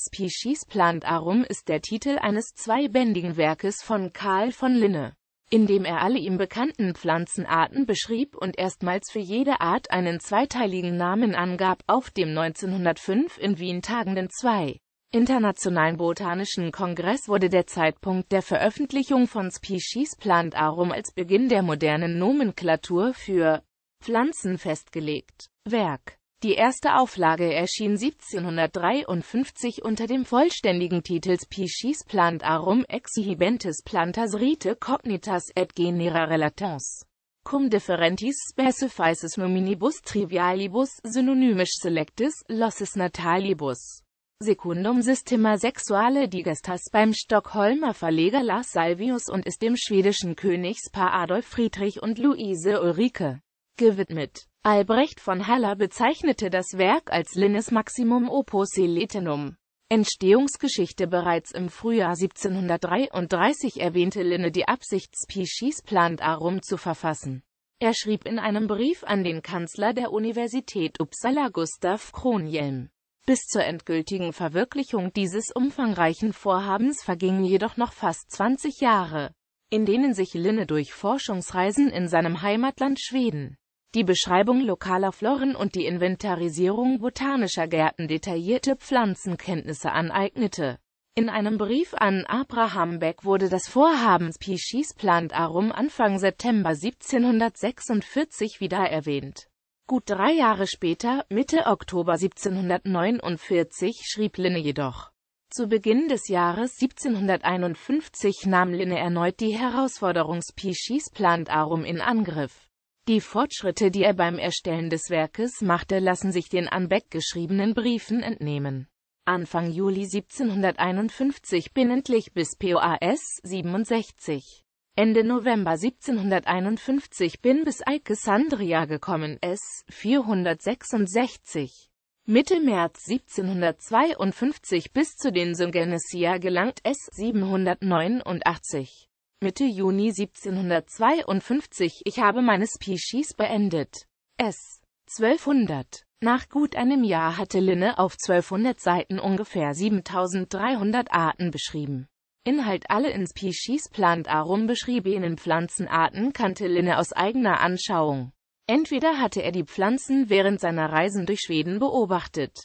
Species Plant Arum ist der Titel eines zweibändigen Werkes von Karl von Linne, in dem er alle ihm bekannten Pflanzenarten beschrieb und erstmals für jede Art einen zweiteiligen Namen angab. Auf dem 1905 in Wien tagenden zwei Internationalen Botanischen Kongress wurde der Zeitpunkt der Veröffentlichung von Species Plant Arum als Beginn der modernen Nomenklatur für Pflanzen festgelegt. Werk die erste Auflage erschien 1753 unter dem vollständigen Titel Species plant arum exhibentes plantas rite cognitas et genera relatans. Cum differentis specifices nominibus trivialibus synonymisch selectis losses natalibus. Secundum Systema Sexuale Digestas beim Stockholmer Verleger Lars Salvius und ist dem schwedischen Königspaar Adolf Friedrich und Luise Ulrike gewidmet Albrecht von Haller bezeichnete das Werk als Linnes Maximum Opus Seletenum. Entstehungsgeschichte Bereits im Frühjahr 1733 erwähnte Linne die Absicht, Species Plant Arum zu verfassen. Er schrieb in einem Brief an den Kanzler der Universität Uppsala Gustav Kronjelm. Bis zur endgültigen Verwirklichung dieses umfangreichen Vorhabens vergingen jedoch noch fast 20 Jahre, in denen sich Linne durch Forschungsreisen in seinem Heimatland Schweden die Beschreibung lokaler Floren und die Inventarisierung botanischer Gärten detaillierte Pflanzenkenntnisse aneignete. In einem Brief an Abraham Beck wurde das Vorhaben Species Arum Anfang September 1746 wieder erwähnt. Gut drei Jahre später, Mitte Oktober 1749, schrieb Linne jedoch. Zu Beginn des Jahres 1751 nahm Linne erneut die Herausforderung Species Arum in Angriff. Die Fortschritte, die er beim Erstellen des Werkes machte, lassen sich den an Beck geschriebenen Briefen entnehmen. Anfang Juli 1751 bin endlich bis POAS 67. Ende November 1751 bin bis Alexandria gekommen, S. 466. Mitte März 1752 bis zu den Syngenesia gelangt, S. 789. Mitte Juni 1752, ich habe meine Species beendet. S. 1200. Nach gut einem Jahr hatte Linne auf 1200 Seiten ungefähr 7300 Arten beschrieben. Inhalt alle in Species Plantarum beschriebenen Pflanzenarten kannte Linne aus eigener Anschauung. Entweder hatte er die Pflanzen während seiner Reisen durch Schweden beobachtet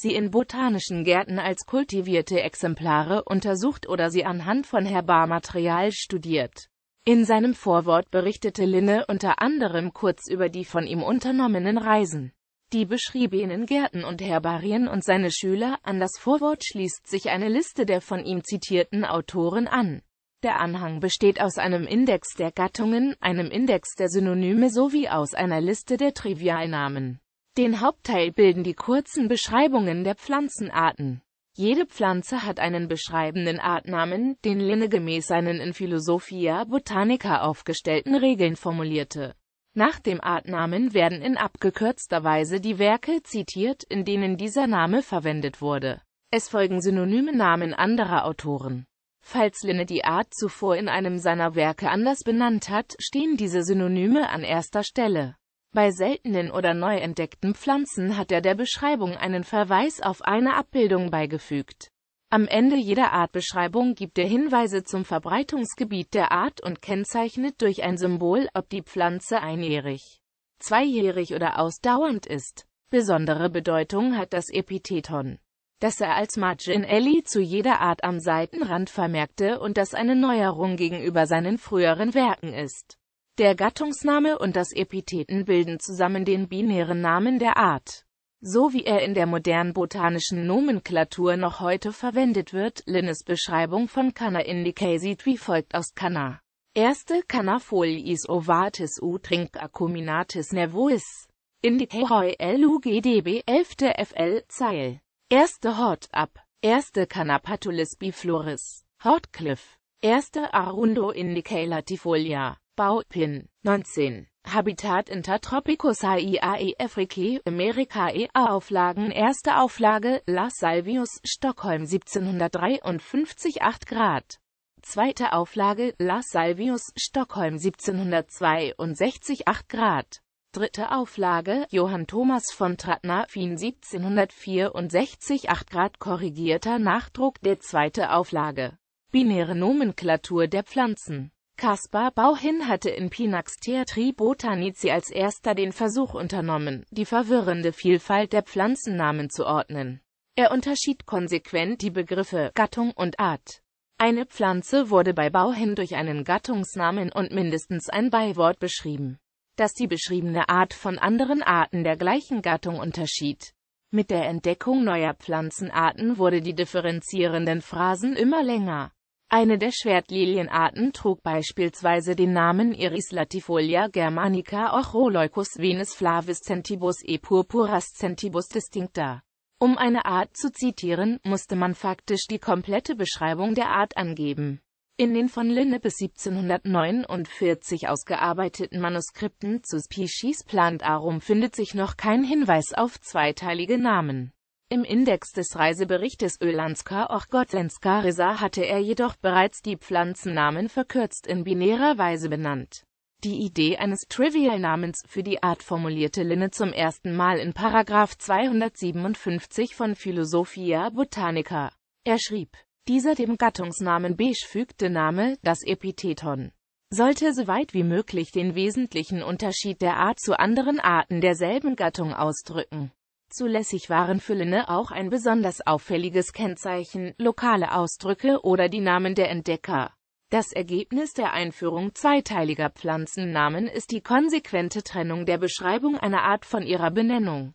sie in botanischen Gärten als kultivierte Exemplare untersucht oder sie anhand von Herbarmaterial studiert. In seinem Vorwort berichtete Linne unter anderem kurz über die von ihm unternommenen Reisen. Die beschrieb ihn in Gärten und Herbarien und seine Schüler, an das Vorwort schließt sich eine Liste der von ihm zitierten Autoren an. Der Anhang besteht aus einem Index der Gattungen, einem Index der Synonyme sowie aus einer Liste der Trivialnamen. Den Hauptteil bilden die kurzen Beschreibungen der Pflanzenarten. Jede Pflanze hat einen beschreibenden Artnamen, den Linne gemäß seinen in Philosophia Botanica aufgestellten Regeln formulierte. Nach dem Artnamen werden in abgekürzter Weise die Werke zitiert, in denen dieser Name verwendet wurde. Es folgen synonyme Namen anderer Autoren. Falls Linne die Art zuvor in einem seiner Werke anders benannt hat, stehen diese Synonyme an erster Stelle. Bei seltenen oder neu entdeckten Pflanzen hat er der Beschreibung einen Verweis auf eine Abbildung beigefügt. Am Ende jeder Artbeschreibung gibt er Hinweise zum Verbreitungsgebiet der Art und kennzeichnet durch ein Symbol, ob die Pflanze einjährig, zweijährig oder ausdauernd ist. Besondere Bedeutung hat das Epitheton, das er als Margin Ellie zu jeder Art am Seitenrand vermerkte und das eine Neuerung gegenüber seinen früheren Werken ist. Der Gattungsname und das Epitheten bilden zusammen den binären Namen der Art. So wie er in der modernen botanischen Nomenklatur noch heute verwendet wird, Linnes Beschreibung von Canna indicae sieht wie folgt aus Canna. Erste Canna Cannafoliis ovatis utrink acuminatis nervois. Indicae hoi e LUGDB 11. FL Zeil. Erste Hort ab. Erste Canna patulis bifloris. Hortcliff. Erste Arundo indicae latifolia. Aufbau, PIN 19. Habitat Intertropicus AIAE Africae, Americae Auflagen Erste Auflage, Las Salvius, Stockholm 1753 8 Grad. Zweite Auflage, Las Salvius, Stockholm 1762 8 Grad. Dritte Auflage, Johann Thomas von Tratner, Wien 1764 8 Grad korrigierter Nachdruck der zweite Auflage. Binäre Nomenklatur der Pflanzen Caspar Bauhin hatte in Pinax Theatri Botanici als erster den Versuch unternommen, die verwirrende Vielfalt der Pflanzennamen zu ordnen. Er unterschied konsequent die Begriffe Gattung und Art. Eine Pflanze wurde bei Bauhin durch einen Gattungsnamen und mindestens ein Beiwort beschrieben, das die beschriebene Art von anderen Arten der gleichen Gattung unterschied. Mit der Entdeckung neuer Pflanzenarten wurde die differenzierenden Phrasen immer länger. Eine der Schwertlilienarten trug beispielsweise den Namen Iris latifolia germanica ochroleucus venus flavis centibus e purpuras centibus distincta. Um eine Art zu zitieren, musste man faktisch die komplette Beschreibung der Art angeben. In den von Linne bis 1749 ausgearbeiteten Manuskripten zu Species Plantarum findet sich noch kein Hinweis auf zweiteilige Namen. Im Index des Reiseberichtes Ölanska Ochgotlenska Risa hatte er jedoch bereits die Pflanzennamen verkürzt in binärer Weise benannt. Die Idee eines Trivial-Namens für die Art formulierte Linne zum ersten Mal in Paragraph 257 von Philosophia Botanica. Er schrieb, dieser dem Gattungsnamen Beige fügte Name, das Epitheton, sollte so weit wie möglich den wesentlichen Unterschied der Art zu anderen Arten derselben Gattung ausdrücken. Zulässig waren für Linne auch ein besonders auffälliges Kennzeichen, lokale Ausdrücke oder die Namen der Entdecker. Das Ergebnis der Einführung zweiteiliger Pflanzennamen ist die konsequente Trennung der Beschreibung einer Art von ihrer Benennung